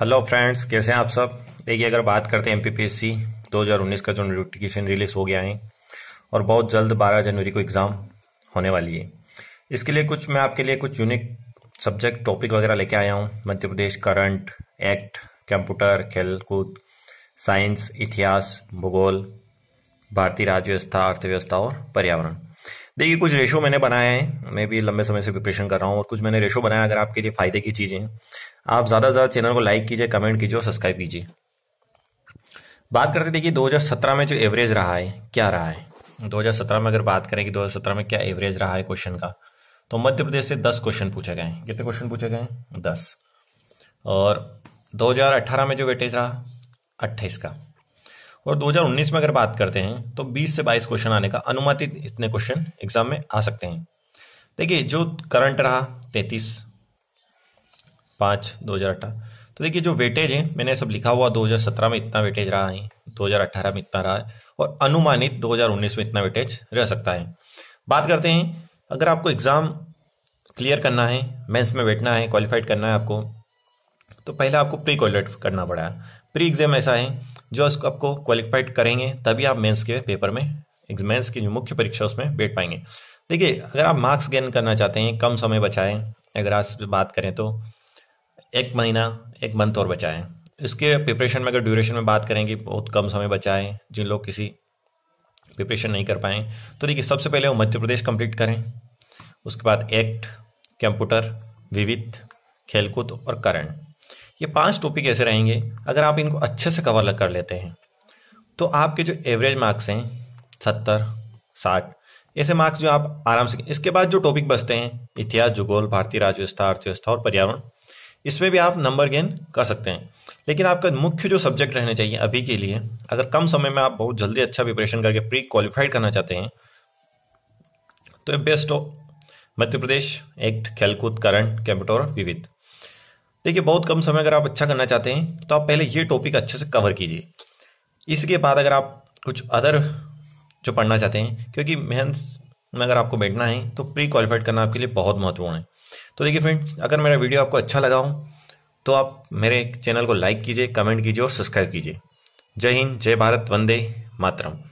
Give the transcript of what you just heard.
hello friends कैसे हैं आप सब देखिए अगर बात करते हैं एमपीपीएससी 2019 का जो नोटिफिकेशन रिलीज हो गया है और बहुत जल्द 12 जनवरी को एग्ज़ाम होने वाली है इसके लिए कुछ मैं आपके लिए कुछ यूनिक सब्जेक्ट टॉपिक वगैरह लेके आया हूँ मध्य प्रदेश करंट एक्ट कंप्यूटर खेलकूद साइंस इतिहास भूगोल भारतीय व्यवस्था अर्थव्यवस्था और पर्यावरण देखिए कुछ रेशो मैंने बनाए हैं मैं भी लंबे समय से प्रिपरेशन कर रहा हूँ और कुछ मैंने रेशो बनाया अगर आपके लिए फायदे की चीजें आप ज्यादा से ज्यादा चैनल को लाइक कीजिए कमेंट कीजिए और सब्सक्राइब कीजिए बात करते देखिए दो में जो एवरेज रहा है क्या रहा है दो में अगर बात करें कि दो में क्या एवरेज रहा है क्वेश्चन का तो मध्य प्रदेश से दस क्वेश्चन पूछे गए कितने क्वेश्चन पूछे गए दस और 2018 में जो वेटेज रहा अट्ठाईस का और 2019 में अगर बात करते हैं तो 20 से 22 क्वेश्चन आने का अनुमानित इतने क्वेश्चन एग्जाम में आ सकते हैं देखिए जो करंट रहा 33 पांच दो तो देखिए जो वेटेज है मैंने सब लिखा हुआ 2017 में इतना वेटेज रहा है 2018 में इतना रहा है और अनुमानित 2019 में इतना वेटेज रह सकता है बात करते हैं अगर आपको एग्ज़ाम क्लियर करना है मेंस में बैठना है क्वालिफाइड करना है आपको तो पहले आपको प्री क्वालिफाइड करना पड़ा है प्री एग्जाम ऐसा है जो उसको आपको क्वालिफाइड करेंगे तभी आप मेंस के पेपर में मेंस की जो मुख्य परीक्षा उसमें बैठ पाएंगे देखिए अगर आप मार्क्स गेन करना चाहते हैं कम समय बचाएं अगर आज बात करें तो एक महीना एक मंथ और बचाएं इसके प्रिपरेशन में अगर ड्यूरेशन में बात करें कि बहुत कम समय बचाएं जिन लोग किसी प्रिपरेशन नहीं कर पाए तो देखिए सबसे पहले वो मध्य प्रदेश कंप्लीट करें उसके बाद एक्ट कंप्यूटर विविध खेलकूद और करण ये पांच टॉपिक ऐसे रहेंगे अगर आप इनको अच्छे से कवर कर लेते हैं तो आपके जो एवरेज मार्क्स हैं सत्तर साठ ऐसे मार्क्स जो आप आराम से इसके बाद जो टॉपिक बचते हैं इतिहास भूगोल भारतीय राजव्यवस्था अर्थव्यवस्था और पर्यावरण इसमें भी आप नंबर गेन कर सकते हैं लेकिन आपका मुख्य जो सब्जेक्ट रहने चाहिए अभी के लिए अगर कम समय में आप बहुत जल्दी अच्छा प्रिपरेशन करके प्री क्वालिफाइड करना चाहते हैं तो बेस्ट हो मध्य प्रदेश एक्ट खेलकूद करंट कंप्यूटर विविध देखिए बहुत कम समय अगर आप अच्छा करना चाहते हैं तो आप पहले ये टॉपिक अच्छे से कवर कीजिए इसके बाद अगर आप कुछ अदर जो पढ़ना चाहते हैं क्योंकि मेहनत में अगर आपको बैठना है तो प्री क्वालिफाइड करना आपके लिए बहुत महत्वपूर्ण है तो देखिए फ्रेंड्स अगर मेरा वीडियो आपको अच्छा लगा हो तो आप मेरे चैनल को लाइक कीजिए कमेंट कीजिए और सब्सक्राइब कीजिए जय हिंद जय भारत वंदे मातरम